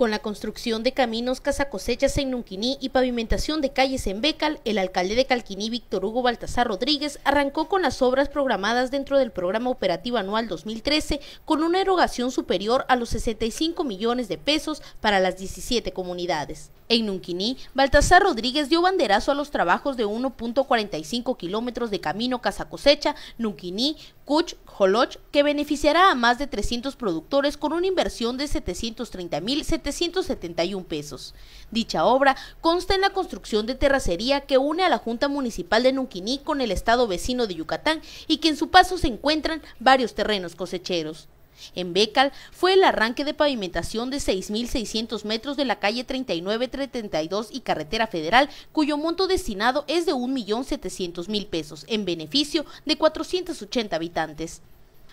Con la construcción de caminos, cosechas en Nunquiní y pavimentación de calles en Becal, el alcalde de Calquiní, Víctor Hugo Baltasar Rodríguez, arrancó con las obras programadas dentro del programa operativo anual 2013 con una erogación superior a los 65 millones de pesos para las 17 comunidades. En Nunquiní, Baltasar Rodríguez dio banderazo a los trabajos de 1.45 kilómetros de camino cosecha, Nunquiní, Cuch, Joloch, que beneficiará a más de 300 productores con una inversión de 730.700 771 pesos. Dicha obra consta en la construcción de terracería que une a la Junta Municipal de Nunquiní con el estado vecino de Yucatán y que en su paso se encuentran varios terrenos cosecheros. En Becal fue el arranque de pavimentación de 6.600 metros de la calle 3932 y carretera federal, cuyo monto destinado es de 1.700.000 pesos, en beneficio de 480 habitantes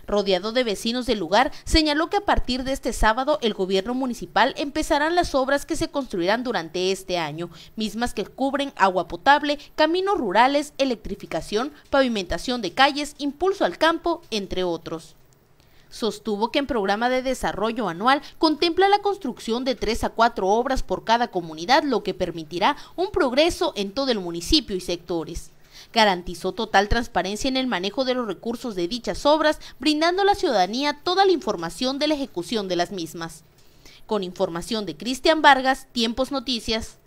rodeado de vecinos del lugar, señaló que a partir de este sábado el gobierno municipal empezarán las obras que se construirán durante este año, mismas que cubren agua potable, caminos rurales, electrificación, pavimentación de calles, impulso al campo, entre otros. Sostuvo que en programa de desarrollo anual contempla la construcción de tres a cuatro obras por cada comunidad, lo que permitirá un progreso en todo el municipio y sectores. Garantizó total transparencia en el manejo de los recursos de dichas obras, brindando a la ciudadanía toda la información de la ejecución de las mismas. Con información de Cristian Vargas, Tiempos Noticias.